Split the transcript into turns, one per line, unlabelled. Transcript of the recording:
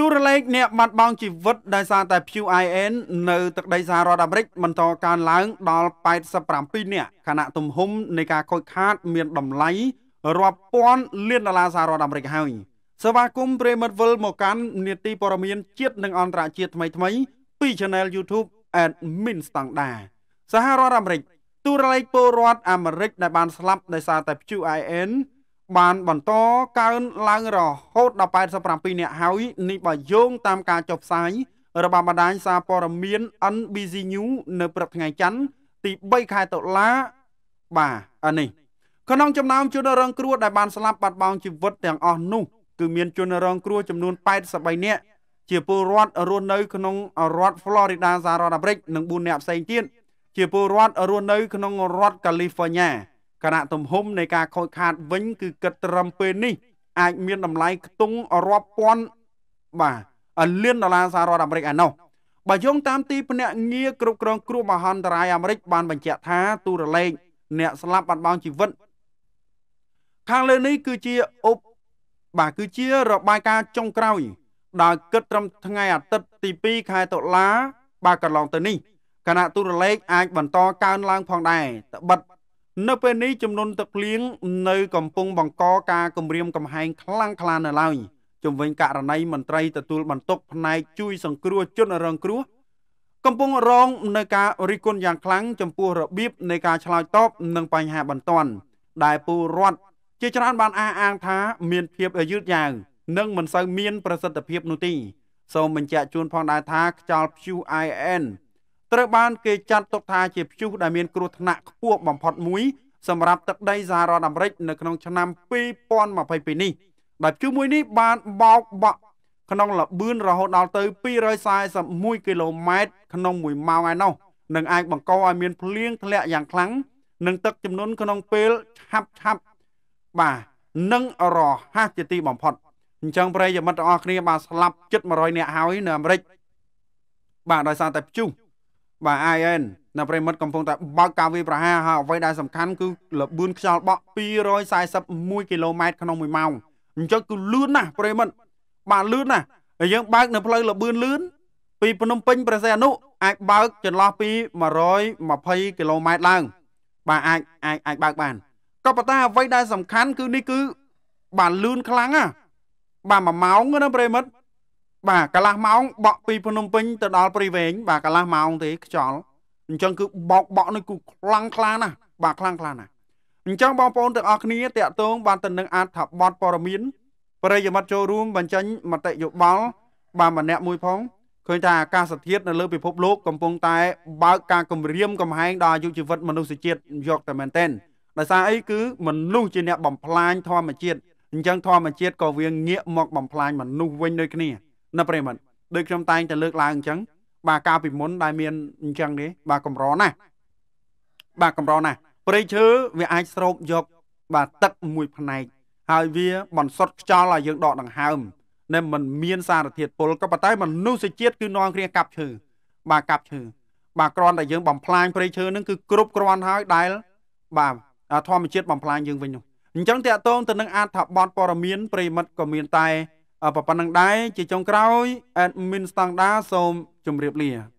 ទូរលេខអ្នកបាត់បង់ជីវិតដោយសារតែ QIN នៅទឹកដីសហរដ្ឋអាមេរិកបន្តកើនឡើងដល់87នាក់ខណៈទំហំនៃការខូចខាតមានតម្លៃរាប់ពាន់លានដុល្លារសហរដ្ឋអាមេរិកហើយសេវាគមន៍ព្រេមិតវិលមកកាន់នីតិព័រមានជាតិនិងអន្តរជាតិថ្មីថ្មីពី Channel YouTube Admin Standard សហរដ្ឋអាមេរិក ទូរលេខពលរដ្ឋអាមេរិកដែលបានស្លាប់ដោយសារតែ QIN បានបន្តកើនឡើងរហូតដល់87នាក់ហើយនេះបើយោងតាមការចុះផ្សាយរបស់បណ្ដាញសារព័ត៌មាន NBC News នៅព្រឹកថ្ងៃច័ន្ទទី3ខែតុលាបាទអានេះក្នុងចំណោមជនរងគ្រោះដែលបានស្លាប់បាត់បង់ជីវិតទាំងអស់នោះគឺមានជនរងគ្រោះចំនួន83នាក់ជាពលរដ្ឋរស់នៅក្នុងរដ្ឋ Florida សហរដ្ឋអាមេរិក និង4នាក់ផ្សេងទៀតជាពលរដ្ឋរស់នៅក្នុងរដ្ឋ California គណៈទំហំនៃការខូចខាតវិញគឺគិតត្រឹមពេលនេះ អាចមានតម្លៃខ្ទង់រាប់ពាន់បាទលានដុល្លារសហរដ្ឋអាមេរិកឯណោះបើយោងតាមទីភ្នាក់ងារគ្រប់គ្រង គ្រោះមហន្តរាយអាមេរិកបានបញ្ជាក់ថាទូរលេខអ្នកស្លាប់បាត់បង់ជីវិតខាងលើនេះគឺជាអប់បាទគឺជារបាយការណ៍ចុងក្រោយដោយគិតត្រឹមថ្ងៃអាទិត្យទី2ខែតុលា បាទកន្លងទៅនេះគណៈទូរលេខអាចបន្តកើនឡើងផងដែរត្បិតនៅពេលនេះចំនួនទឹកភ្លៀងនៅកំពុងបង្កការគំរាមកំហែងខ្លាំងក្លានៅឡើយជំវិញករណីមន្ត្រីទទួលបន្ទុកផ្នែកជួយសង្គ្រោះជនរងគ្រោះកំពុងរងនៅការរិះគន់យ៉ាងខ្លាំងចំពោះរបៀបនៃការឆ្លើយតបនឹងបញ្ហាបន្ទាន់ដែលពលរដ្ឋជាច្រើនបានអះអាងថាមានភាពយឺតយ៉ាវនិងមិនសូវមានប្រសិទ្ធភាពនោះទេសូមបញ្ជាក់ជូនផងដែរថាខ្យល់ PUIN ត្រូវបានគេចាត់ទុកថាជាព្យុះដែលមានគ្រោះថ្នាក់ខ្ពស់បំផុតមួយ សម្រាប់ទឹកដីសហរដ្ឋអាមេរិកនៅក្នុងឆ្នាំ2022នេះដែលព្យុះមួយនេះបានបោកបក់ក្នុងល្បឿនរហូតដល់ទៅ241គីឡូម៉ែត្រក្នុង1ម៉ោងឯណោះនឹងអាចបង្កឲ្យមានភ្លៀងធ្លាក់យ៉ាងខ្លាំងនិង ទឹកជំនន់ក្នុងពេលឆាប់ឆាប់បាទនិងរហ័សជាទីបំផុតអញ្ចឹងប្រិយមិត្តទាំងអស់គ្នា បាទស្លាប់ជិត100នាក់ហើយនៅអាមេរិកបាទដោយសារតែព្យុះបាទ IN នៅប្រិមិត្តកំពុងតែបើកការវាយប្រហារហើយអ្វីដែលសំខាន់គឺលបឿនខ្យល់បក់241គីឡូម៉ែត្រក្នុង1ម៉ោងអញ្ចឹងគឺលឿនណាស់ប្រិមិត្តបាទលឿនណាស់ហើយយើងបើកនៅផ្លូវលបឿនលឿនពីភ្នំពេញប្រសេអនុអាចបើកចន្លោះពី120គីឡូម៉ែត្រឡើង បាទអាចអាចអាចបើកបានក៏ប៉ុន្តែអ្វីដែលសំខាន់ គឺនេះគឺ បាទលឿនខ្លាំងណាបាទ1ម៉ោងណាប្រិមិត្តបាទកន្លះម៉ោងបក់ពីភ្នំពេញទៅដល់ព្រៃវែងបាទកន្លះម៉ោងទេខ្យល់អញ្ចឹងគឺបោកបក់នេះគឺខ្លាំងខ្លាណាស់បាទខ្លាំងខ្លាណាស់អញ្ចឹងបងប្អូនទាំងអស់គ្នាតាក់ទងបានទៅនឹងអត្ថបទព័រមៀនប្រិយមិត្តចូលរួមបញ្ចេញមតិយោបល់បានម្នាក់មួយផងឃើញថាអាកាសធាតុនៅលើពិភពលោកកំពុងតែបើកការគំរាមកំហែងដល់អាយុជីវិតមនុស្សជាតិយកតែមែនទែនដោយសារអីគឺមនុស្សជាអ្នកបំផ្លាញធម្មជាតិអញ្ចឹងធម្មជាតិក៏វាងាកមកបំផ្លាញមនុស្សវិញដូចគ្នាណាប្រិមត្តដូចខ្ញុំតែងតែលើកឡើងអញ្ចឹងបាទកាលពីមុនដែលមានអញ្ចឹងនេះបាទកម្រណាស់បាទកម្រណាស់ព្រៃឈើវាអាចស្រោបយក បាទទឹកមួយផ្នែកហើយវាបន្សុតខ្យល់ឲ្យយើងដកដង្ហើមដែលมันមាន សារធាតុពុលក៏ប៉ុន្តែមនុស្សជាតិគឺនាំគ្នាកាប់ឈើបាទកាប់ឈើបាទគ្រាន់តែយើងបំផ្លាញព្រៃឈើនឹងគឺគ្រប់គ្រាន់ហើយដែល បាទធម្មជាតិបំផ្លាញយើងវិញនោះអញ្ចឹងតកតងទៅនឹងអត្ថបទព័រមៀនប្រិមិត្តក៏មានតែប៉ុណ្ណឹងដែរជាចុងក្រោយ admin ស្តង់ដាសូមជម្រាបលា